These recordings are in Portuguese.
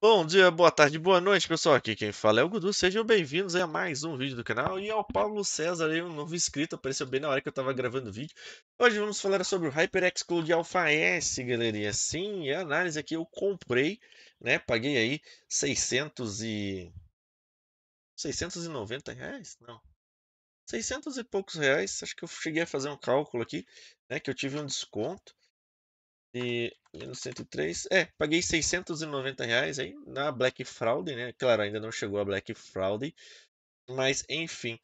Bom dia, boa tarde, boa noite, pessoal. Aqui quem fala é o Gudu. Sejam bem-vindos a mais um vídeo do canal e ao é Paulo César, aí, um novo inscrito, apareceu bem na hora que eu tava gravando o vídeo. Hoje vamos falar sobre o HyperX Cloud Alpha S, galerinha. Sim, é a análise aqui eu comprei, né? Paguei aí 600 e 690 reais? Não. 600 e poucos reais, acho que eu cheguei a fazer um cálculo aqui, né, que eu tive um desconto de menos 103. É, paguei 690 reais aí na Black Friday, né? Claro, ainda não chegou a Black Friday, mas enfim.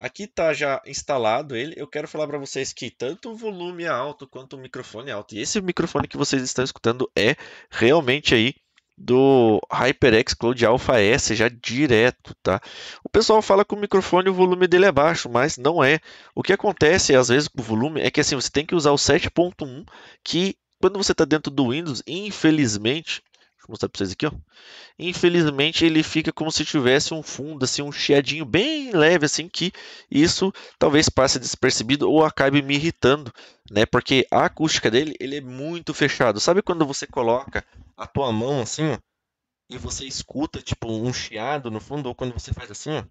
Aqui tá já instalado ele. Eu quero falar para vocês que tanto o volume é alto quanto o microfone é alto. E esse microfone que vocês estão escutando é realmente aí do HyperX Cloud Alpha S já direto, tá? O pessoal fala que o microfone o volume dele é baixo, mas não é. O que acontece às vezes com o volume é que assim, você tem que usar o 7.1 que quando você está dentro do Windows, infelizmente, deixa eu mostrar para vocês aqui, ó. Infelizmente ele fica como se tivesse um fundo, assim, um chiadinho bem leve, assim, que isso talvez passe despercebido ou acabe me irritando, né? Porque a acústica dele, ele é muito fechado. Sabe quando você coloca a tua mão assim, ó, e você escuta tipo um chiado no fundo ou quando você faz assim, ó,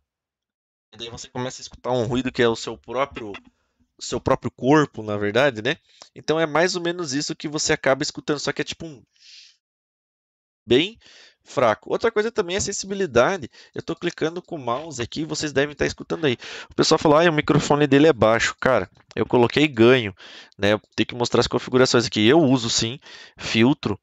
e daí você começa a escutar um ruído que é o seu próprio seu próprio corpo, na verdade, né? Então é mais ou menos isso que você acaba escutando, só que é tipo um bem fraco. Outra coisa também é a sensibilidade. Eu estou clicando com o mouse aqui, vocês devem estar tá escutando aí. O pessoal fala, ah, o microfone dele é baixo. Cara, eu coloquei ganho, né? Tem que mostrar as configurações aqui. Eu uso sim filtro,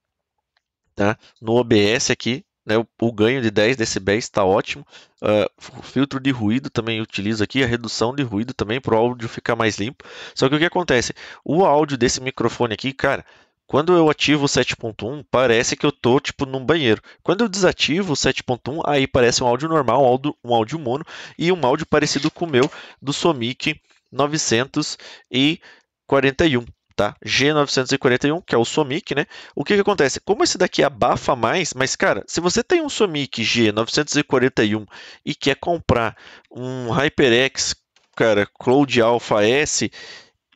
tá? No OBS aqui, né, o, o, ganho de 10 decibéis está ótimo. Uh, o filtro de ruído também utiliza aqui, a redução de ruído também para o áudio ficar mais limpo. Só que o que acontece? O áudio desse microfone aqui, cara, quando eu ativo o 7.1, parece que eu tô tipo num banheiro. Quando eu desativo o 7.1, aí parece um áudio normal, um áudio, um áudio mono e um áudio parecido com o meu do Somic 941 tá? G941, que é o SOMIC, né? O que, que acontece? Como esse daqui abafa mais, mas, cara, se você tem um SOMIC G941 e quer comprar um HyperX, cara, Cloud Alpha S,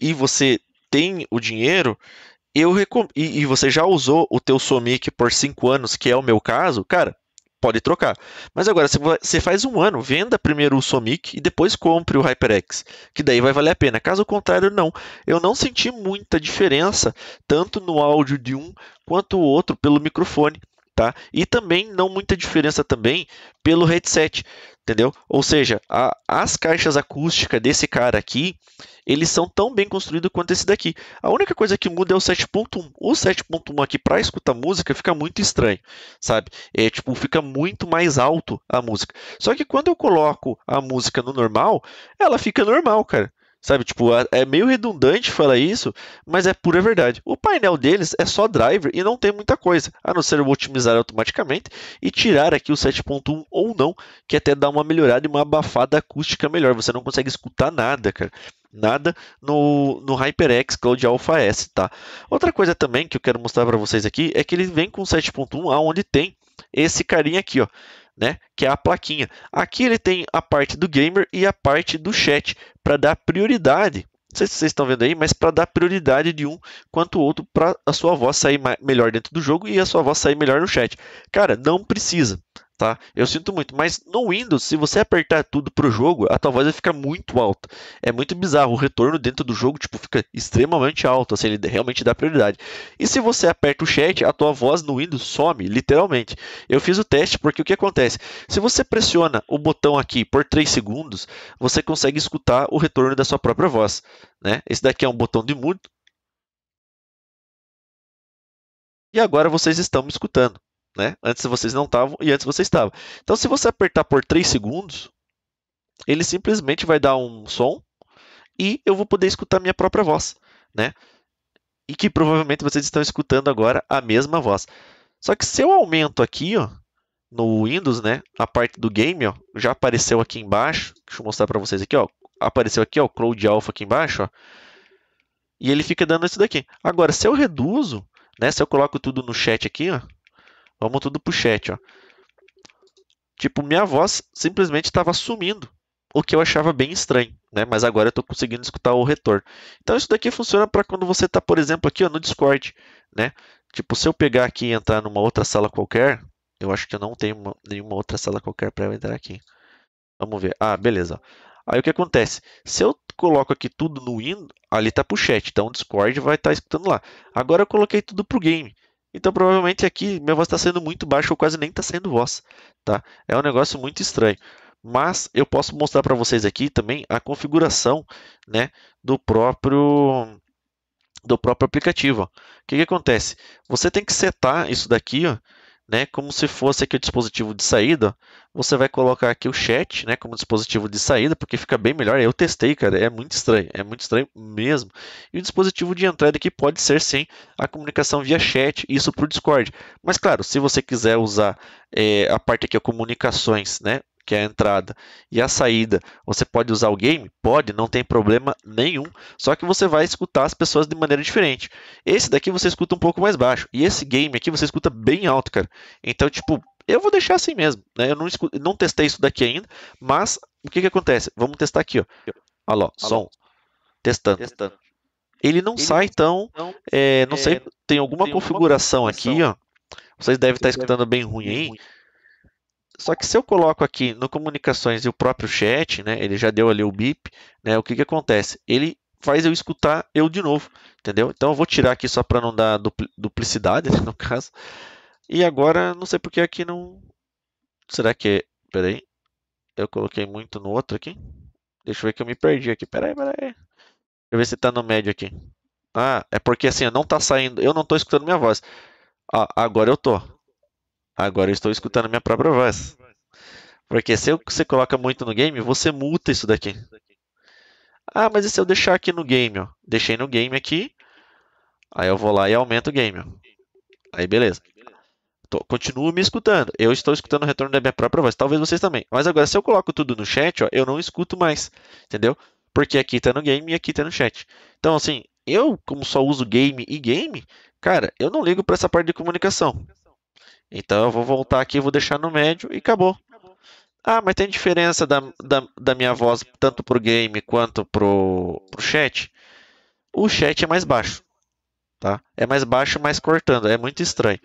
e você tem o dinheiro, eu recom... e, e você já usou o teu SOMIC por 5 anos, que é o meu caso, cara, pode trocar. Mas agora, se você faz um ano, venda primeiro o Somic e depois compre o HyperX, que daí vai valer a pena. Caso contrário, não. Eu não senti muita diferença, tanto no áudio de um quanto o outro, pelo microfone tá? E também não muita diferença também pelo headset, entendeu? Ou seja, a, as caixas acústicas desse cara aqui, eles são tão bem construídos quanto esse daqui. A única coisa que muda é o 7.1. O 7.1 aqui para escutar música fica muito estranho, sabe? É tipo, fica muito mais alto a música. Só que quando eu coloco a música no normal, ela fica normal, cara. Sabe, tipo, é, é meio redundante falar isso, mas é pura verdade. O painel deles é só driver e não tem muita coisa, a não ser otimizar automaticamente e tirar aqui o 7.1 ou não, que até dá uma melhorada e uma abafada acústica melhor. Você não consegue escutar nada, cara. Nada no, no HyperX Cloud Alpha S, tá? Outra coisa também que eu quero mostrar para vocês aqui é que ele vem com 7.1 aonde tem esse carinha aqui, ó né, que é a plaquinha. Aqui ele tem a parte do gamer e a parte do chat para dar prioridade. Não sei se vocês estão vendo aí, mas para dar prioridade de um quanto o outro para a sua voz sair melhor dentro do jogo e a sua voz sair melhor no chat. Cara, não precisa tá? Eu sinto muito, mas no Windows, se você apertar tudo pro jogo, a tua voz vai ficar muito alta. É muito bizarro, o retorno dentro do jogo tipo fica extremamente alto, assim, ele realmente dá prioridade. E se você aperta o chat, a tua voz no Windows some, literalmente. Eu fiz o teste porque o que acontece? Se você pressiona o botão aqui por 3 segundos, você consegue escutar o retorno da sua própria voz, né? Esse daqui é um botão de mudo. E agora vocês estão me escutando. Né? Antes vocês não estavam e antes vocês estavam. Então, se você apertar por 3 segundos, ele simplesmente vai dar um som e eu vou poder escutar minha própria voz. Né? E que provavelmente vocês estão escutando agora a mesma voz. Só que se eu aumento aqui, ó, no Windows, né, a parte do game, ó, já apareceu aqui embaixo. Deixa eu mostrar para vocês aqui, ó. Apareceu aqui, ó, o Cloud Alpha aqui embaixo, ó. E ele fica dando isso daqui. Agora, se eu reduzo, né, se eu coloco tudo no chat aqui, ó, Vamos tudo pro chat, ó. Tipo, minha voz simplesmente estava sumindo, o que eu achava bem estranho, né? Mas agora eu estou conseguindo escutar o retorno. Então isso daqui funciona para quando você está, por exemplo, aqui ó, no Discord, né? Tipo, se eu pegar aqui e entrar numa outra sala qualquer, eu acho que eu não tenho uma, nenhuma outra sala qualquer para eu entrar aqui. Vamos ver. Ah, beleza. Aí o que acontece? Se eu coloco aqui tudo no Windows, ali tá pro chat, então o Discord vai estar tá escutando lá. Agora eu coloquei tudo pro game. Então, provavelmente aqui minha voz está sendo muito baixa ou quase nem está sendo voz, tá? É um negócio muito estranho. Mas eu posso mostrar para vocês aqui também a configuração, né, do próprio do próprio aplicativo. O que, que acontece? Você tem que setar isso daqui, ó, né, como se fosse aqui o dispositivo de saída, você vai colocar aqui o chat, né, como dispositivo de saída, porque fica bem melhor. Eu testei, cara, é muito estranho, é muito estranho mesmo. E o dispositivo de entrada aqui pode ser sim a comunicação via chat, isso para o Discord. Mas claro, se você quiser usar é, a parte aqui, a comunicações, né, que é a entrada, e a saída, você pode usar o game? Pode, não tem problema nenhum, só que você vai escutar as pessoas de maneira diferente. Esse daqui você escuta um pouco mais baixo, e esse game aqui você escuta bem alto, cara. Então, tipo, eu vou deixar assim mesmo, né? Eu não, não testei isso daqui ainda, mas o que que acontece? Vamos testar aqui, ó. Olha lá, som. Testando. Testando. Ele não Ele sai tão, não, é, não é, sei, tem alguma tem configuração alguma aqui, ó. Vocês devem estar tá escutando bem ruim aí. Ruim. Só que se eu coloco aqui no comunicações e o próprio chat, né, ele já deu ali o bip, né, o que, que acontece? Ele faz eu escutar eu de novo, entendeu? Então eu vou tirar aqui só para não dar duplicidade, né, no caso. E agora, não sei porque aqui não... Será que... É, peraí. Eu coloquei muito no outro aqui. Deixa eu ver que eu me perdi aqui. Peraí, peraí. Deixa eu ver se está no médio aqui. Ah, é porque assim, não tá saindo... Eu não estou escutando minha voz. Ah, agora eu tô. Agora eu estou escutando a minha própria voz. Porque se você coloca muito no game, você muta isso daqui. Ah, mas e se eu deixar aqui no game? Ó? Deixei no game aqui. Aí eu vou lá e aumento o game. Ó. Aí beleza. Tô, continuo me escutando. Eu estou escutando o retorno da minha própria voz. Talvez vocês também. Mas agora, se eu coloco tudo no chat, ó, eu não escuto mais. Entendeu? Porque aqui está no game e aqui está no chat. Então, assim, eu, como só uso game e game, cara, eu não ligo para essa parte de comunicação. Então eu vou voltar aqui, vou deixar no médio e acabou. Ah, mas tem diferença da, da, da minha voz tanto para o game quanto para o chat? O chat é mais baixo, tá? É mais baixo, mais cortando, é muito estranho.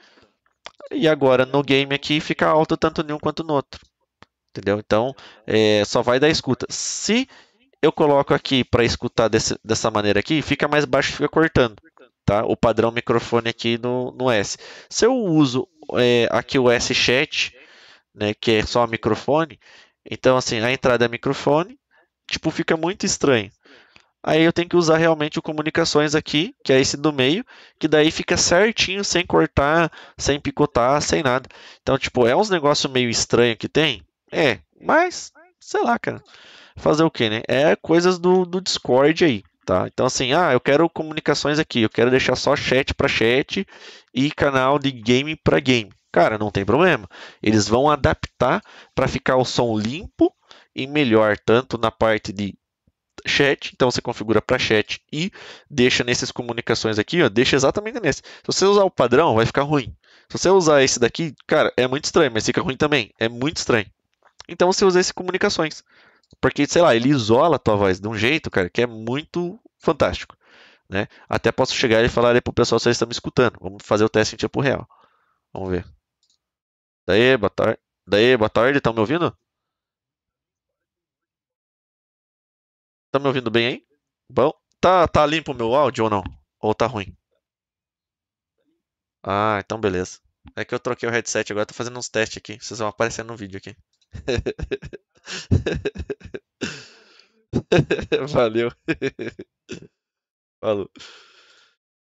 E agora no game aqui fica alto tanto em um quanto no outro, entendeu? Então é, só vai da escuta. Se eu coloco aqui para escutar desse, dessa maneira aqui, fica mais baixo, fica cortando, tá? O padrão microfone aqui no, no S. Se eu uso é, aqui o S-Chat, né, que é só microfone. Então, assim, a entrada é microfone, tipo, fica muito estranho. Aí eu tenho que usar realmente o comunicações aqui, que é esse do meio, que daí fica certinho, sem cortar, sem picotar, sem nada. Então, tipo, é uns negócio meio estranho que tem? É, mas, sei lá, cara. Fazer o que, né? É coisas do, do Discord aí. Tá? Então, assim, ah, eu quero comunicações aqui, eu quero deixar só chat para chat e canal de game para game. Cara, não tem problema. Eles vão adaptar para ficar o som limpo e melhor, tanto na parte de chat, então você configura para chat e deixa nessas comunicações aqui, ó, deixa exatamente nesse. Se você usar o padrão, vai ficar ruim. Se você usar esse daqui, cara, é muito estranho, mas fica ruim também. É muito estranho. Então você usa esse comunicações. Porque, sei lá, ele isola a tua voz de um jeito, cara, que é muito fantástico. Né? Até posso chegar e falar para o pessoal se eles estão me escutando. Vamos fazer o teste em tempo real. Vamos ver. Daí, boa tarde. Daí, boa tarde. Estão me ouvindo? Estão me ouvindo bem aí? Bom, tá, tá limpo o meu áudio ou não? Ou tá ruim? Ah, então beleza. É que eu troquei o headset agora, tô fazendo uns testes aqui. Vocês vão aparecer no vídeo aqui. Valeu. Falou.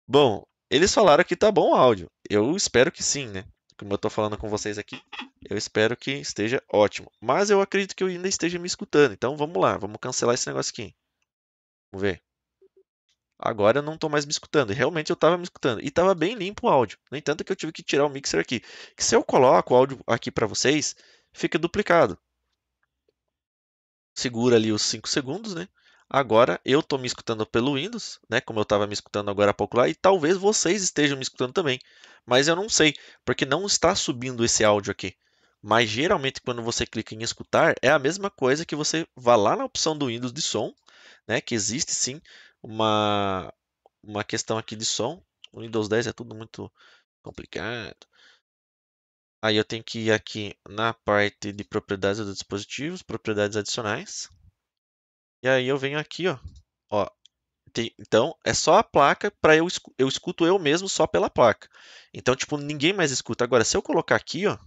Bom, eles falaram que tá bom o áudio. Eu espero que sim, né? Como eu tô falando com vocês aqui, eu espero que esteja ótimo. Mas eu acredito que eu ainda esteja me escutando. Então vamos lá, vamos cancelar esse negócio aqui. Vamos ver. Agora eu não tô mais me escutando. Realmente eu tava me escutando. E tava bem limpo o áudio. No entanto, que eu tive que tirar o mixer aqui. Que se eu coloco o áudio aqui para vocês, fica duplicado segura ali os 5 segundos, né? Agora eu estou me escutando pelo Windows, né? Como eu estava me escutando agora há pouco lá, e talvez vocês estejam me escutando também. Mas eu não sei, porque não está subindo esse áudio aqui. Mas geralmente quando você clica em escutar, é a mesma coisa que você vá lá na opção do Windows de som, né? Que existe sim uma, uma questão aqui de som. O Windows 10 é tudo muito complicado. Aí eu tenho que ir aqui na parte de propriedades dos dispositivos, propriedades adicionais. E aí eu venho aqui, ó. ó tem, então, é só a placa para eu, eu escuto eu mesmo só pela placa. Então, tipo, ninguém mais escuta. Agora, se eu colocar aqui, ó.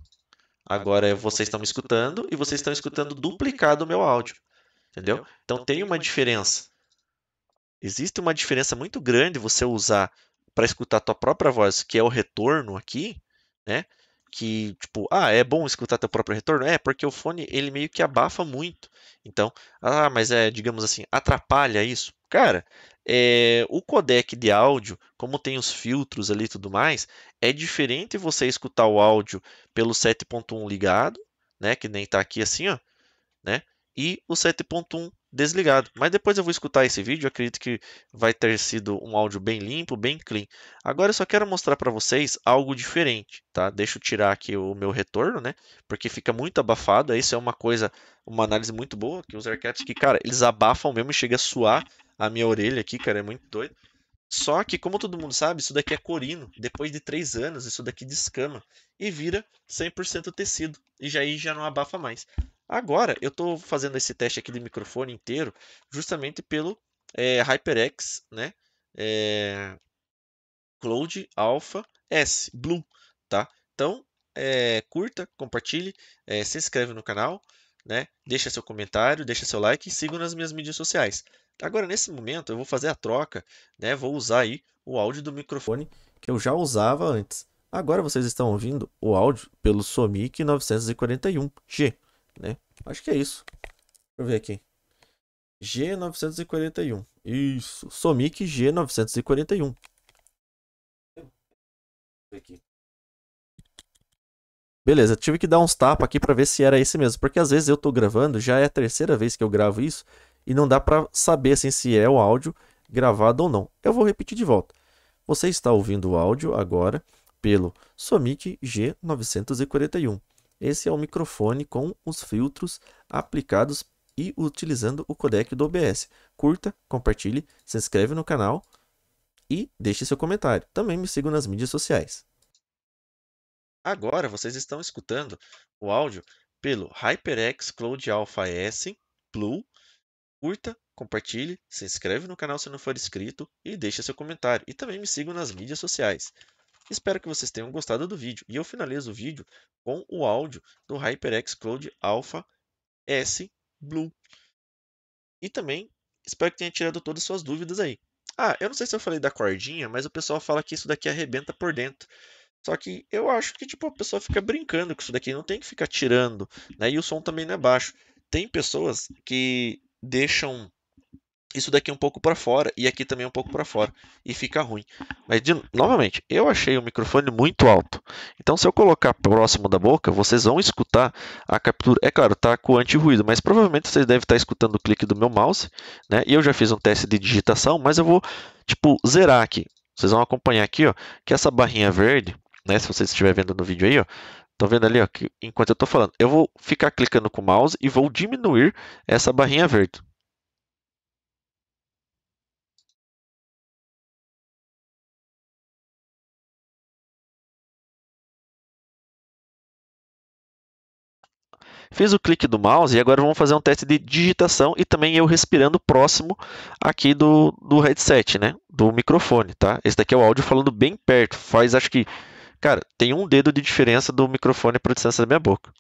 Agora vocês estão me escutando e vocês estão escutando duplicado o meu áudio. Entendeu? Então, então tem uma diferença. Existe uma diferença muito grande você usar para escutar a tua própria voz, que é o retorno aqui, né? que, tipo, ah, é bom escutar teu próprio retorno? É, porque o fone, ele meio que abafa muito. Então, ah, mas é, digamos assim, atrapalha isso? Cara, é, o codec de áudio, como tem os filtros ali e tudo mais, é diferente você escutar o áudio pelo 7.1 ligado, né, que nem tá aqui assim, ó, né, e o 7.1 desligado. Mas depois eu vou escutar esse vídeo, acredito que vai ter sido um áudio bem limpo, bem clean. Agora eu só quero mostrar para vocês algo diferente, tá? Deixa eu tirar aqui o meu retorno, né? Porque fica muito abafado, isso é uma coisa, uma análise muito boa, que os arquétipos que, cara, eles abafam mesmo e chega a suar a minha orelha aqui, cara, é muito doido. Só que, como todo mundo sabe, isso daqui é corino. Depois de 3 anos, isso daqui descama e vira 100% tecido. E já aí já não abafa mais. Agora, eu estou fazendo esse teste aqui de microfone inteiro justamente pelo é, HyperX, né? É, Cloud Alpha S Blue, tá? Então, é, curta, compartilhe, é, se inscreve no canal, né? Deixa seu comentário, deixa seu like e siga nas minhas mídias sociais. Agora, nesse momento, eu vou fazer a troca, né? Vou usar aí o áudio do microfone que eu já usava antes. Agora vocês estão ouvindo o áudio pelo Somic 941G né? Acho que é isso. Deixa eu ver aqui. G941. Isso. Somic G941. Aqui. Beleza, tive que dar uns tapas aqui para ver se era esse mesmo. Porque às vezes eu tô gravando, já é a terceira vez que eu gravo isso. E não dá para saber assim, se é o áudio gravado ou não. Eu vou repetir de volta. Você está ouvindo o áudio agora pelo Somic G941. Esse é o microfone com os filtros aplicados e utilizando o codec do OBS. Curta, compartilhe, se inscreve no canal e deixe seu comentário. Também me sigam nas mídias sociais. Agora vocês estão escutando o áudio pelo HyperX Cloud Alpha S Blue. Curta, compartilhe, se inscreve no canal se não for inscrito e deixe seu comentário. E também me sigam nas mídias sociais. Espero que vocês tenham gostado do vídeo e eu finalizo o vídeo com o áudio do HyperX Cloud Alpha S Blue. E também espero que tenha tirado todas as suas dúvidas aí. Ah, eu não sei se eu falei da cordinha, mas o pessoal fala que isso daqui arrebenta por dentro. Só que eu acho que tipo, a pessoa fica brincando com isso daqui, não tem que ficar tirando. Né? E o som também não é baixo. Tem pessoas que deixam isso daqui um pouco para fora e aqui também um pouco para fora e fica ruim. Mas de, novamente, eu achei o microfone muito alto. Então se eu colocar próximo da boca, vocês vão escutar a captura. É claro, tá com anti-ruído, mas provavelmente vocês devem estar escutando o clique do meu mouse, né? E eu já fiz um teste de digitação, mas eu vou tipo zerar aqui. Vocês vão acompanhar aqui, ó, que essa barrinha verde, né, se vocês estiver vendo no vídeo aí, ó, Estão vendo ali, ó, que enquanto eu estou falando, eu vou ficar clicando com o mouse e vou diminuir essa barrinha verde. Fiz o clique do mouse e agora vamos fazer um teste de digitação e também eu respirando próximo aqui do, do headset, né? Do microfone, tá? Esse daqui é o áudio falando bem perto, faz acho que, cara, tem um dedo de diferença do microfone para a distância da minha boca.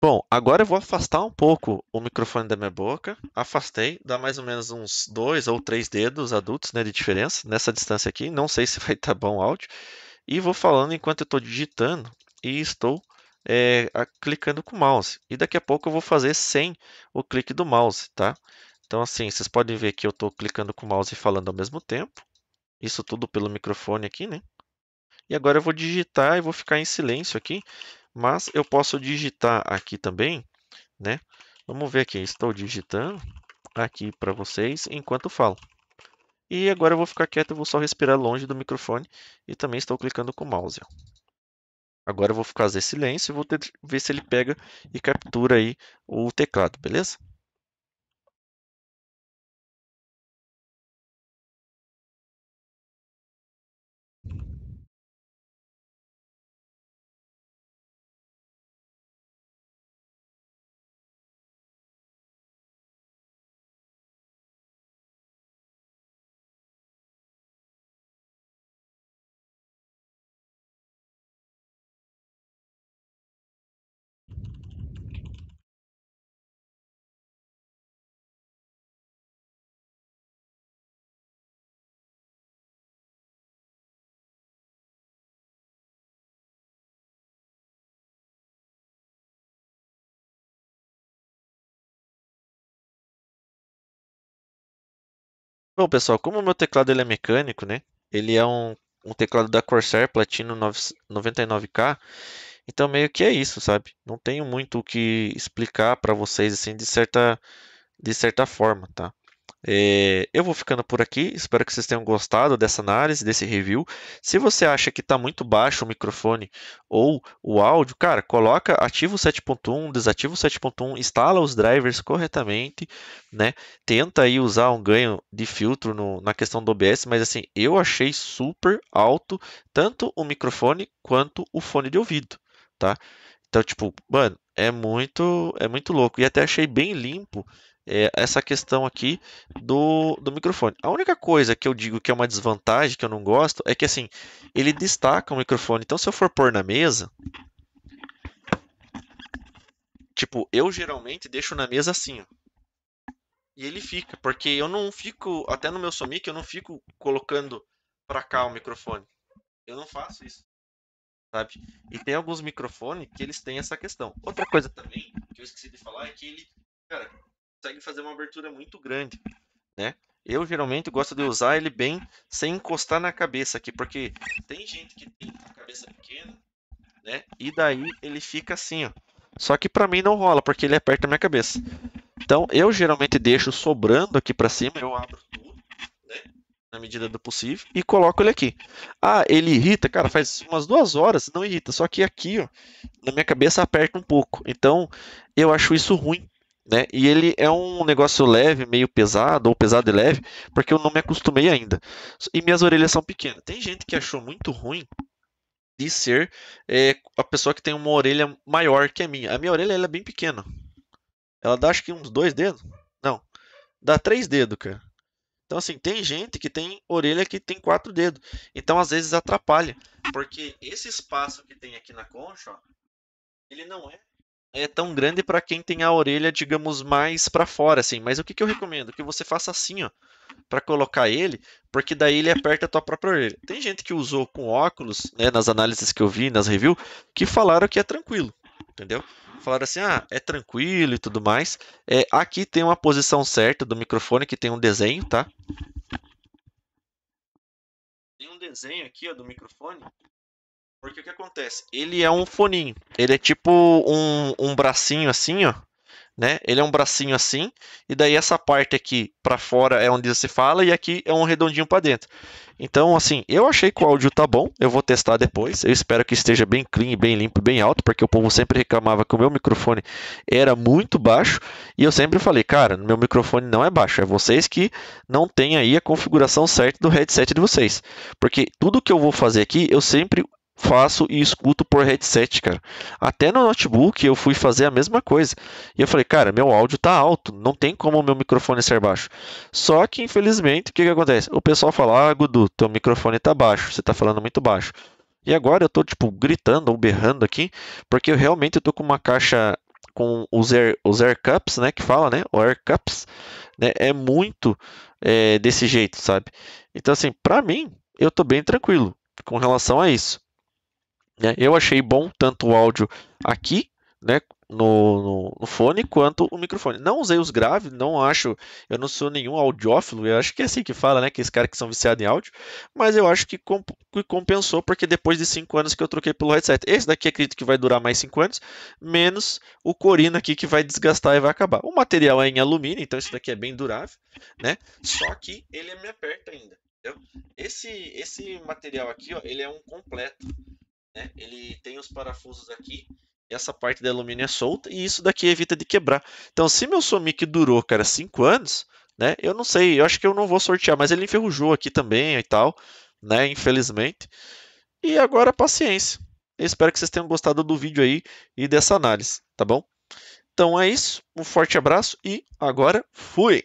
Bom, agora eu vou afastar um pouco o microfone da minha boca. Afastei, dá mais ou menos uns dois ou três dedos adultos né, de diferença nessa distância aqui. Não sei se vai estar tá bom o áudio. E vou falando enquanto eu estou digitando e estou é, clicando com o mouse. E daqui a pouco eu vou fazer sem o clique do mouse, tá? Então, assim, vocês podem ver que eu estou clicando com o mouse e falando ao mesmo tempo. Isso tudo pelo microfone aqui, né? E agora eu vou digitar e vou ficar em silêncio aqui mas eu posso digitar aqui também, né? Vamos ver aqui, estou digitando aqui para vocês enquanto falo. E agora eu vou ficar quieto, eu vou só respirar longe do microfone e também estou clicando com o mouse. Agora eu vou fazer silêncio e vou ter, ver se ele pega e captura aí o teclado, beleza? Bom, pessoal, como o meu teclado ele é mecânico, né? Ele é um, um teclado da Corsair Platino 9, 99K. Então meio que é isso, sabe? Não tenho muito o que explicar para vocês assim de certa de certa forma, tá? É, eu vou ficando por aqui, espero que vocês tenham gostado dessa análise, desse review. Se você acha que está muito baixo o microfone ou o áudio, cara, coloca, ativa o 7.1, desativa o 7.1, instala os drivers corretamente, né? Tenta aí usar um ganho de filtro no, na questão do OBS, mas assim, eu achei super alto tanto o microfone quanto o fone de ouvido, tá? Então, tipo, mano, é muito, é muito louco. E até achei bem limpo é, essa questão aqui do, do microfone. A única coisa que eu digo que é uma desvantagem, que eu não gosto, é que assim, ele destaca o microfone. Então, se eu for pôr na mesa, tipo, eu geralmente deixo na mesa assim, ó. E ele fica, porque eu não fico, até no meu Somic, eu não fico colocando para cá o microfone. Eu não faço isso. Sabe? E tem alguns microfones que eles têm essa questão. Outra coisa também que eu esqueci de falar é que ele, cara, consegue fazer uma abertura muito grande, né? Eu geralmente gosto de usar ele bem sem encostar na cabeça aqui, porque tem gente que tem a cabeça pequena, né? E daí ele fica assim, ó. Só que para mim não rola, porque ele aperta a minha cabeça. Então eu geralmente deixo sobrando aqui para cima, eu abro tudo, né? Na medida do possível e coloco ele aqui. Ah, ele irrita, cara, faz umas duas horas, não irrita. Só que aqui, ó, na minha cabeça aperta um pouco. Então eu acho isso ruim, né? E ele é um negócio leve, meio pesado, ou pesado e leve, porque eu não me acostumei ainda. E minhas orelhas são pequenas. Tem gente que achou muito ruim de ser é, a pessoa que tem uma orelha maior que a minha. A minha orelha é bem pequena. Ela dá acho que uns dois dedos? Não. Dá três dedos, cara. Então, assim, tem gente que tem orelha que tem quatro dedos. Então, às vezes, atrapalha. Porque esse espaço que tem aqui na concha, ó, ele não é é tão grande para quem tem a orelha, digamos, mais para fora, assim. Mas o que, que eu recomendo? Que você faça assim, ó, para colocar ele, porque daí ele aperta a tua própria orelha. Tem gente que usou com óculos, né, nas análises que eu vi, nas reviews, que falaram que é tranquilo, entendeu? Falaram assim, ah, é tranquilo e tudo mais. É, aqui tem uma posição certa do microfone, que tem um desenho, tá? Tem um desenho aqui, ó, do microfone, porque o que acontece? Ele é um foninho. Ele é tipo um, um bracinho assim, ó. Né? Ele é um bracinho assim, e daí essa parte aqui para fora é onde se fala e aqui é um redondinho para dentro. Então, assim, eu achei que o áudio tá bom, eu vou testar depois. Eu espero que esteja bem clean, bem limpo, bem alto, porque o povo sempre reclamava que o meu microfone era muito baixo, e eu sempre falei, cara, meu microfone não é baixo, é vocês que não têm aí a configuração certa do headset de vocês. Porque tudo que eu vou fazer aqui, eu sempre faço e escuto por headset, cara. Até no notebook eu fui fazer a mesma coisa. E eu falei, cara, meu áudio tá alto, não tem como o meu microfone ser baixo. Só que, infelizmente, o que, que acontece? O pessoal fala, ah, Gudu, teu microfone tá baixo, você tá falando muito baixo. E agora eu tô, tipo, gritando ou berrando aqui, porque eu realmente tô com uma caixa com os air, os air cups, né, que fala, né, o air cups, né, é muito é, desse jeito, sabe? Então, assim, pra mim, eu tô bem tranquilo com relação a isso. Né? Eu achei bom tanto o áudio aqui, né, no, no, no, fone quanto o microfone. Não usei os graves, não acho, eu não sou nenhum audiófilo, eu acho que é assim que fala, né? Que esses caras que são viciados em áudio, mas eu acho que, comp que compensou, porque depois de 5 anos que eu troquei pelo headset, esse daqui acredito que vai durar mais 5 anos, menos o Corina aqui que vai desgastar e vai acabar. O material é em alumínio, então isso daqui é bem durável, né? Só que ele me aperta ainda. Entendeu? Esse, esse material aqui, ó, ele é um completo. Né? Ele tem os parafusos aqui, essa parte de alumínio é solta e isso daqui evita de quebrar. Então, se meu Somic durou, cara, 5 anos, né? Eu não sei, eu acho que eu não vou sortear, mas ele enferrujou aqui também e tal, né? Infelizmente. E agora, paciência. Eu espero que vocês tenham gostado do vídeo aí e dessa análise, tá bom? Então é isso, um forte abraço e agora fui!